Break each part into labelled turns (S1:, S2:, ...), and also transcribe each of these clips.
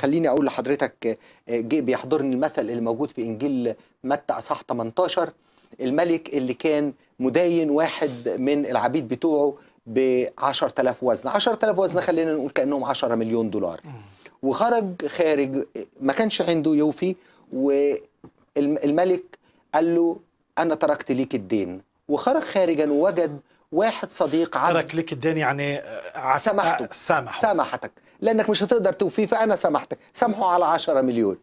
S1: خليني اقول لحضرتك آه، جه بيحضرني المثل اللي موجود في انجيل متى اصحاح 18 الملك اللي كان مداين واحد من العبيد بتوعه ب 10000 وزن 10000 وزن خلينا نقول كانهم 10 مليون دولار وخرج خارج ما كانش عنده يوفي والملك قال له انا تركت ليك الدين وخرج خارجا ووجد واحد صديق عبد ترك ليك الدين يعني آه، سامحته آه، سامحتك لانك مش هتقدر توفيه فانا سامحتك سامحه على 10 مليون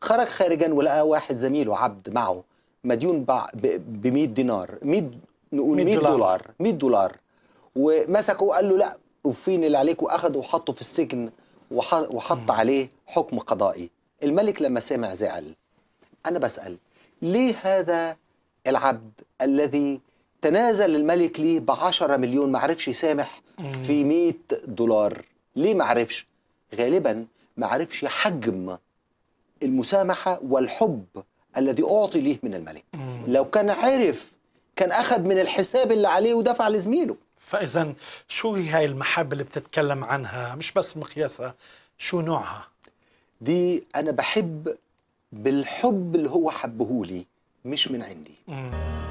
S1: خرج خارجا ولقى واحد زميله عبد معه مديون ب 100 دينار 100 نقول 100 دولار 100 دولار ومسكه وقال له لا وفين اللي عليك واخده وحطه في السجن وحط عليه حكم قضائي الملك لما سمع زعل انا بسال ليه هذا العبد الذي تنازل الملك ليه ب 10 مليون ما عرفش يسامح في 100 دولار ليه ما عرفش غالبا ما عرفش حجم المسامحة والحب الذي أعطي ليه من الملك لو كان عرف كان أخذ من الحساب اللي عليه ودفع لزميله فإذا شو هي هاي المحبة اللي بتتكلم عنها مش بس مقياسها شو نوعها دي أنا بحب بالحب اللي هو حبهولي
S2: مش من عندي مم.